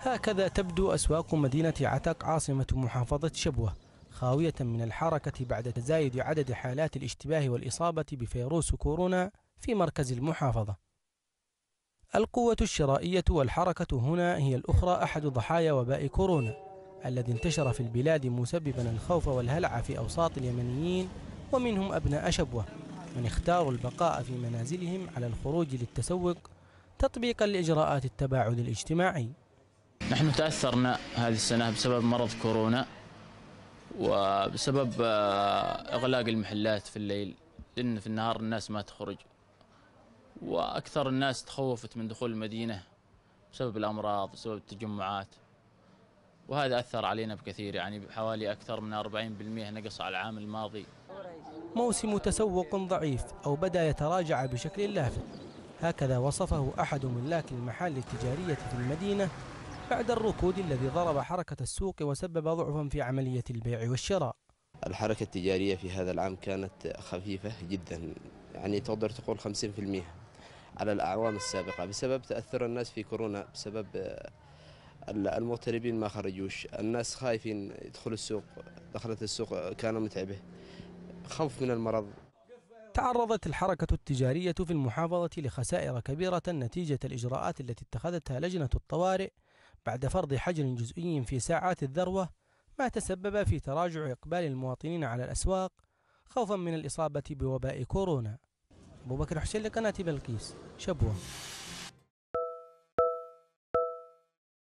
هكذا تبدو أسواق مدينة عتق عاصمة محافظة شبوة خاوية من الحركة بعد تزايد عدد حالات الاشتباه والإصابة بفيروس كورونا في مركز المحافظة القوة الشرائية والحركة هنا هي الأخرى أحد ضحايا وباء كورونا الذي انتشر في البلاد مسببا الخوف والهلع في أوساط اليمنيين ومنهم أبناء شبوة من اختاروا البقاء في منازلهم على الخروج للتسوق تطبيقا لإجراءات التباعد الاجتماعي نحن تأثرنا هذه السنة بسبب مرض كورونا وبسبب آه، إغلاق المحلات في الليل لأن في النهار الناس ما تخرج وأكثر الناس تخوفت من دخول المدينة بسبب الأمراض بسبب التجمعات وهذا أثر علينا بكثير يعني حوالي أكثر من 40% نقص على العام الماضي موسم تسوق ضعيف أو بدأ يتراجع بشكل لافت هكذا وصفه أحد ملاك المحال التجارية في المدينة بعد الركود الذي ضرب حركة السوق وسبب ضعفا في عملية البيع والشراء الحركة التجارية في هذا العام كانت خفيفة جدا يعني تقدر تقول 50% على الأعوام السابقة بسبب تأثر الناس في كورونا بسبب آه، المغتربين ما خرجوش الناس خايفين يدخلوا السوق دخلت السوق آه، كان متعبة خوف من المرض تعرضت الحركة التجارية في المحافظة لخسائر كبيرة نتيجة الإجراءات التي اتخذتها لجنة الطوارئ بعد فرض حجر جزئي في ساعات الذروة ما تسبب في تراجع إقبال المواطنين على الأسواق خوفا من الإصابة بوباء كورونا أبو بكر حسين لقناة بلقيس شبوه